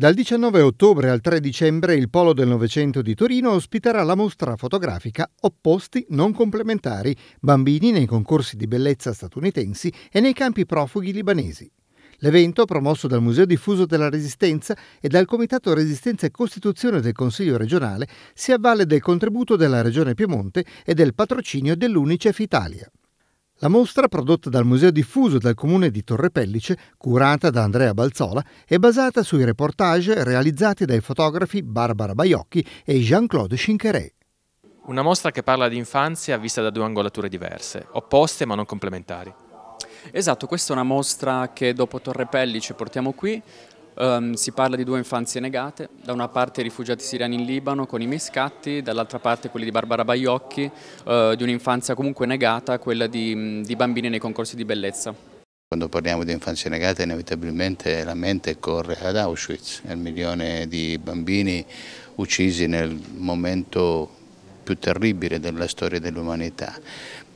Dal 19 ottobre al 3 dicembre il Polo del Novecento di Torino ospiterà la mostra fotografica Opposti non complementari, bambini nei concorsi di bellezza statunitensi e nei campi profughi libanesi. L'evento, promosso dal Museo Diffuso della Resistenza e dal Comitato Resistenza e Costituzione del Consiglio regionale, si avvale del contributo della Regione Piemonte e del patrocinio dell'Unicef Italia. La mostra, prodotta dal Museo Diffuso del Comune di Torre Pellice, curata da Andrea Balzola, è basata sui reportage realizzati dai fotografi Barbara Baiocchi e Jean-Claude Schinkeret. Una mostra che parla di infanzia vista da due angolature diverse, opposte ma non complementari. Esatto, questa è una mostra che dopo Torre Pellice portiamo qui, Um, si parla di due infanzie negate, da una parte i rifugiati siriani in Libano con i miscatti, dall'altra parte quelli di Barbara Baiocchi, uh, di un'infanzia comunque negata, quella di, di bambini nei concorsi di bellezza. Quando parliamo di infanzie negate inevitabilmente la mente corre ad Auschwitz, al milione di bambini uccisi nel momento più terribile della storia dell'umanità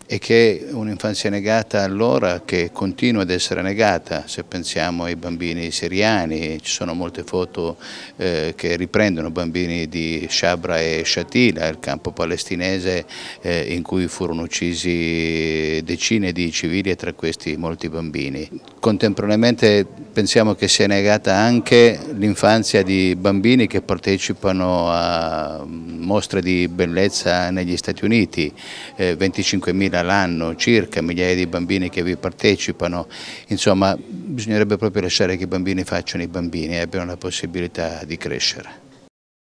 e che è un'infanzia negata allora che continua ad essere negata, se pensiamo ai bambini siriani, ci sono molte foto eh, che riprendono bambini di Shabra e Shatila, il campo palestinese eh, in cui furono uccisi decine di civili e tra questi molti bambini. Contemporaneamente pensiamo che sia negata anche l'infanzia di bambini che partecipano a mostre di bellezza negli Stati Uniti, eh, 25.000 20.000 l'anno, circa migliaia di bambini che vi partecipano, insomma bisognerebbe proprio lasciare che i bambini facciano i bambini e abbiano la possibilità di crescere.